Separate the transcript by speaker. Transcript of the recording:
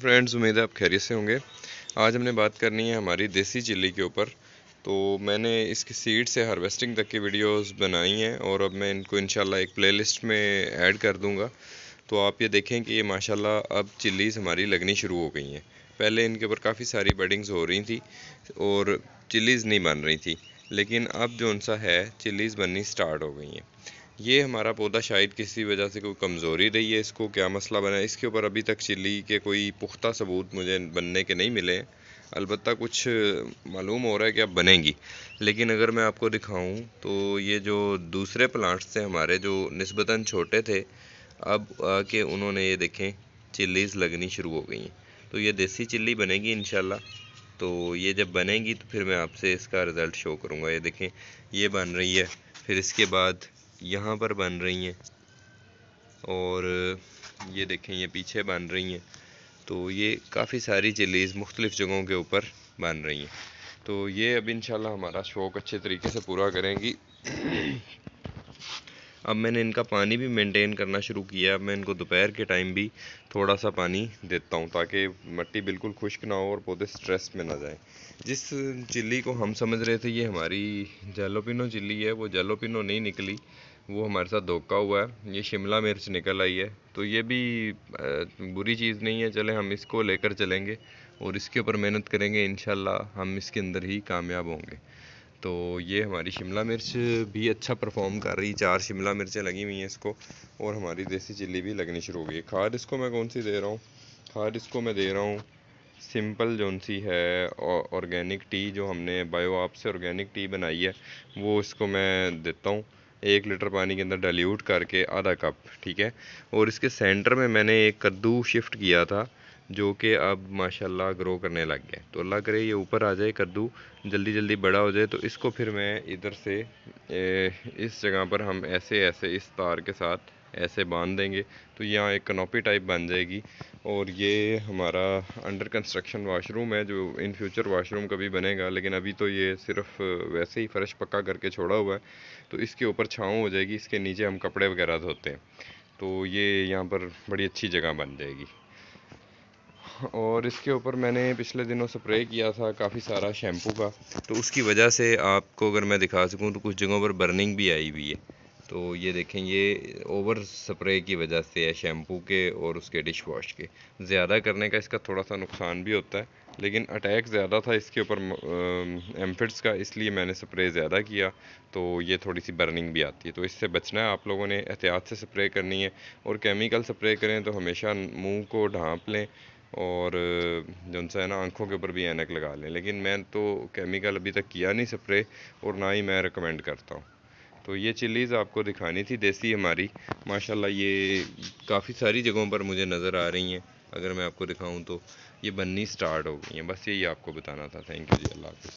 Speaker 1: friends उम्मीद है आप खैरियत से होंगे आज हमने बात करनी है हमारी देसी चिल्ली के ऊपर तो मैंने इसकी सीड से हार्वेस्टिंग तक की वीडियोस बनाई हैं और अब मैं इनको इनशाला एक प्लेलिस्ट में ऐड कर दूंगा तो आप ये देखें कि ये माशाल्लाह अब चिल्लीज़ हमारी लगनी शुरू हो गई हैं पहले इनके ऊपर काफ़ी सारी बडिंग्स हो रही थी और चिल्लीज़ नहीं बन रही थी लेकिन अब जो उनसा है चिल्लीज़ बननी स्टार्ट हो गई हैं ये हमारा पौधा शायद किसी वजह से कोई कमज़ोरी रही है इसको क्या मसला बना है इसके ऊपर अभी तक चिली के कोई पुख्ता सबूत मुझे बनने के नहीं मिले अलबत्त कुछ मालूम हो रहा है कि अब बनेंगी लेकिन अगर मैं आपको दिखाऊं तो ये जो दूसरे प्लांट्स थे हमारे जो नस्बता छोटे थे अब आके उन्होंने ये देखें चिल्लीज़ लगनी शुरू हो गई हैं तो ये देसी चिल्ली बनेगी इन तो ये जब बनेगी तो फिर मैं आपसे इसका रिज़ल्ट शो करूँगा ये देखें ये बन रही है फिर इसके बाद यहाँ पर बन रही हैं और ये देखें ये पीछे बन रही हैं तो ये काफ़ी सारी चिल्लीज़ मुख्तलिफ़ जगहों के ऊपर बन रही हैं तो ये अब इन हमारा शौक़ अच्छे तरीके से पूरा करेंगी अब मैंने इनका पानी भी मेंटेन करना शुरू किया अब मैं इनको दोपहर के टाइम भी थोड़ा सा पानी देता हूँ ताकि मिट्टी बिल्कुल खुश्क ना हो और पौधे स्ट्रेस में ना जाएं जिस चिल्ली को हम समझ रहे थे ये हमारी जेलोपिनो चिल्ली है वो जेलोपिनो नहीं निकली वो हमारे साथ धोखा हुआ है ये शिमला मिर्च निकल आई है तो ये भी बुरी चीज़ नहीं है चले हम इसको लेकर चलेंगे और इसके ऊपर मेहनत करेंगे इन हम इसके अंदर ही कामयाब होंगे तो ये हमारी शिमला मिर्च भी अच्छा परफॉर्म कर रही चार शिमला मिर्चें लगी हुई हैं इसको और हमारी देसी चिल्ली भी लगनी शुरू हो गई खाद इसको मैं कौन सी दे रहा हूँ खाद इसको मैं दे रहा हूँ सिंपल जौन सी है ऑर्गेनिक टी जो हमने बायो आप से ऑर्गेनिक टी बनाई है वो इसको मैं देता हूँ एक लीटर पानी के अंदर डाइल्यूट करके आधा कप ठीक है और इसके सेंटर में मैंने एक कद्दू शिफ्ट किया था जो कि अब माशाल्लाह ग्रो करने लग गए तो अल्लाह करे ये ऊपर आ जाए कद्दू जल्दी जल्दी बड़ा हो जाए तो इसको फिर मैं इधर से ए, इस जगह पर हम ऐसे ऐसे इस तार के साथ ऐसे बांध देंगे तो यहाँ एक कनोपी टाइप बन जाएगी और ये हमारा अंडर कंस्ट्रक्शन वाशरूम है जो इन फ्यूचर वाशरूम का भी बनेगा लेकिन अभी तो ये सिर्फ वैसे ही फ़र्श पक्का करके छोड़ा हुआ है तो इसके ऊपर छाँव हो जाएगी इसके नीचे हम कपड़े वगैरह धोते हैं तो ये यहाँ पर बड़ी अच्छी जगह बन जाएगी और इसके ऊपर मैंने पिछले दिनों स्प्रे किया था काफ़ी सारा शैम्पू का तो उसकी वजह से आपको अगर मैं दिखा सकूँ तो कुछ जगहों पर बर्निंग भी आई हुई है तो ये देखें ये ओवर स्प्रे की वजह से है शैम्पू के और उसके डिश वॉश के ज़्यादा करने का इसका थोड़ा सा नुकसान भी होता है लेकिन अटैक ज़्यादा था इसके ऊपर एम्फिट्स का इसलिए मैंने स्प्रे ज़्यादा किया तो ये थोड़ी सी बर्निंग भी आती है तो इससे बचना है आप लोगों ने एहतियात से स्प्रे करनी है और केमिकल स्प्रे करें तो हमेशा मुँह को ढाँप लें और जो है ना आंखों के ऊपर भी ऐनक लगा लें लेकिन मैं तो केमिकल अभी तक किया नहीं स्प्रे और ना ही मैं रिकमेंड करता हूँ तो ये चिल्लीज़ आपको दिखानी थी देसी हमारी माशाल्लाह ये काफ़ी सारी जगहों पर मुझे नज़र आ रही हैं अगर मैं आपको दिखाऊं तो ये बननी स्टार्ट हो गई हैं बस यही आपको बताना था थैंक यू जी अल्लाह